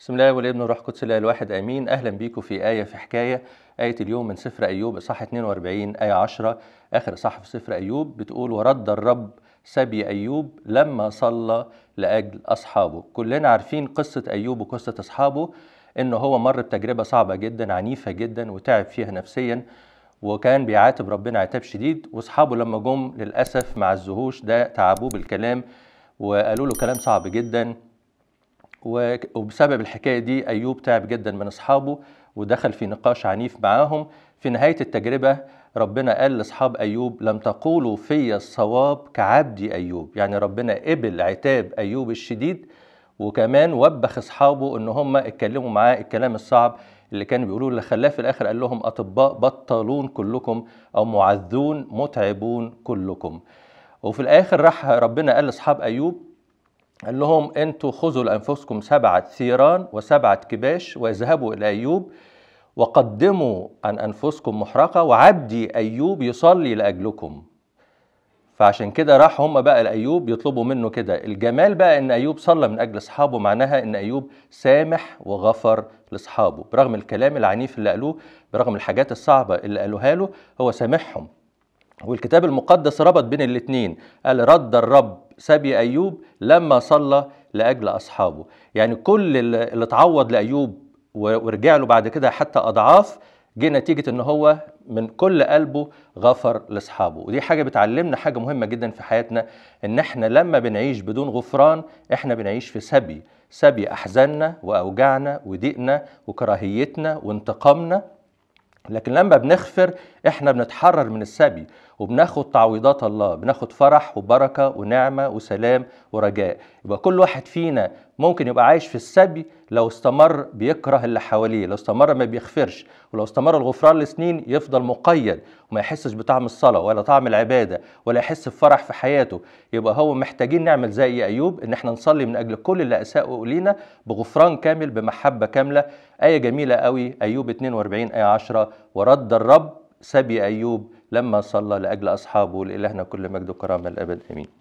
بسم الله والابن والروح القدس الله الواحد امين اهلا بيكم في ايه في حكايه ايه اليوم من سفر ايوب اصحاح 42 ايه 10 اخر اصحاح في سفر ايوب بتقول ورد الرب سبي ايوب لما صلى لاجل اصحابه كلنا عارفين قصه ايوب وقصه اصحابه انه هو مر بتجربه صعبه جدا عنيفه جدا وتعب فيها نفسيا وكان بيعاتب ربنا عتاب شديد واصحابه لما جم للاسف ما عزهوش ده تعبوه بالكلام وقالوا له كلام صعب جدا وبسبب الحكاية دي أيوب تعب جدا من أصحابه ودخل في نقاش عنيف معاهم في نهاية التجربة ربنا قال لأصحاب أيوب لم تقولوا في الصواب كعبدي أيوب يعني ربنا قبل عتاب أيوب الشديد وكمان وبخ أصحابه إن هم اتكلموا معاه الكلام الصعب اللي كانوا بيقولوا اللي خلاه في الآخر قال لهم أطباء بطلون كلكم أو معذون متعبون كلكم وفي الآخر راح ربنا قال لأصحاب أيوب قال لهم أنتوا خذوا لأنفسكم سبعة ثيران وسبعة كباش واذهبوا إلى أيوب وقدموا عن أنفسكم محرقة وعبدي أيوب يصلي لأجلكم فعشان كده راح هم بقى لأيوب يطلبوا منه كده الجمال بقى إن أيوب صلى من أجل أصحابه معناها إن أيوب سامح وغفر لأصحابه برغم الكلام العنيف اللي قالوه برغم الحاجات الصعبة اللي قالوها له هو سامحهم والكتاب المقدس ربط بين الاثنين قال رد الرب سبي أيوب لما صلى لأجل أصحابه يعني كل اللي اتعوض لأيوب ورجع له بعد كده حتى أضعاف جه نتيجة إن هو من كل قلبه غفر لأصحابه ودي حاجة بتعلمنا حاجة مهمة جدا في حياتنا إن إحنا لما بنعيش بدون غفران إحنا بنعيش في سبي سبي أحزاننا وأوجاعنا وضيقنا وكراهيتنا وانتقامنا لكن لما بنغفر إحنا بنتحرر من السبي وبناخد تعويضات الله بناخد فرح وبركة ونعمة وسلام ورجاء يبقى كل واحد فينا ممكن يبقى عايش في السبي لو استمر بيكره اللي حواليه لو استمر ما بيغفرش ولو استمر الغفران لسنين يفضل مقيد وما يحسش بطعم الصلاة ولا طعم العبادة ولا يحس بفرح في حياته يبقى هو محتاجين نعمل زي أيوب إن احنا نصلي من أجل كل اللي أساءوا لينا بغفران كامل بمحبة كاملة آية جميلة قوي أيوب 42 آية 10 ورد الرب سبي أيوب لما صلى لأجل أصحابه لإلهنا كل مجد وكرامة الأبد آمين